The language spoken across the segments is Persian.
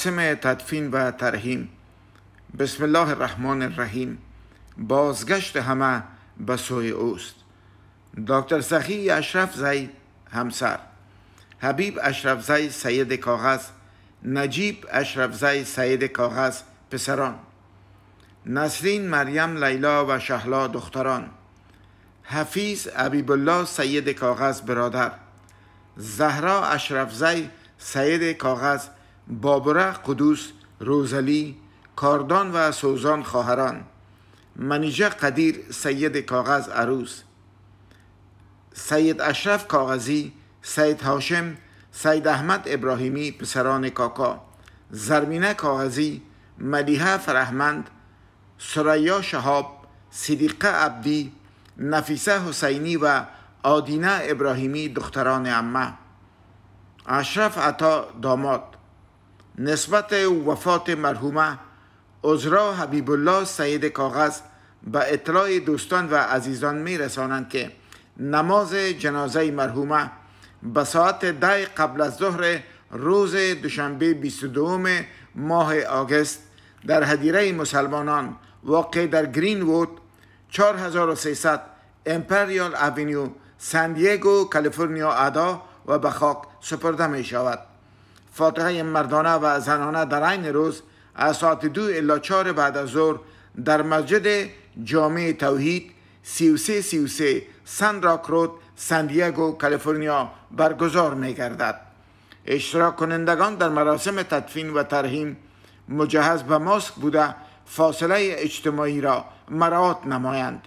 سم تدفین و ترحیم بسم الله الرحمن الرحیم بازگشت همه به سوی اوست دکتر سخی اشرف زی همسر حبیب اشرف زی سید کاغذ نجیب اشرف زی سید کاغذ پسران نسرین مریم لیلا و شهلا دختران حفیظ عبیب الله سید کاغذ برادر زهرا اشرف زی سید کاغذ بابره قدوس روزلی کاردان و سوزان خواهران منیژه قدیر سید کاغذ عروس سید اشرف کاغذی سید هاشم سید احمد ابراهیمی پسران کاکا زرمینه کاغذی ملیحه فرهمند سریا شهاب صدیقه عبدی نفیسه حسینی و آدینه ابراهیمی دختران امه اشرف عطا داماد نسبت وفات مرحومه عذرا حبیب الله سید کاغذ به اطلاع دوستان و عزیزان می رسانند که نماز جنازه مرحومه به ساعت ده قبل از ظهر روز دوشنبه 22 ماه آگست در هدیره مسلمانان واقع در گرین وود 4300 امپریال اونیو دیگو کالیفرنیا ادا و به سپرده می شود فاتحه مردانه و زنانه در این روز از ساعت دو الا چهار بعد از ظهر در مسجد جامع توحید سی سن راکرود سن دیگو، کالیفرنیا برگزار می گردد اشتراک کنندگان در مراسم تدفین و ترهیم مجهز به ماسک بوده فاصله اجتماعی را مراعات نمایند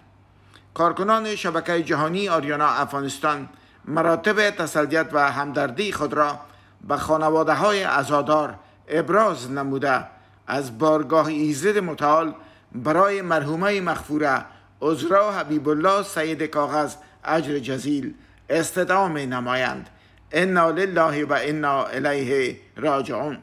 کارکنان شبکه جهانی آریانا افغانستان مراتب تسلیت و همدردی خود را به خانواده های ازادار ابراز نموده از بارگاه ایزد متعال برای مرحومه مخفوره عذرا حبیب الله سید کاغذ اجر جزیل استدام نمایند انا لله و انا الیه راجعون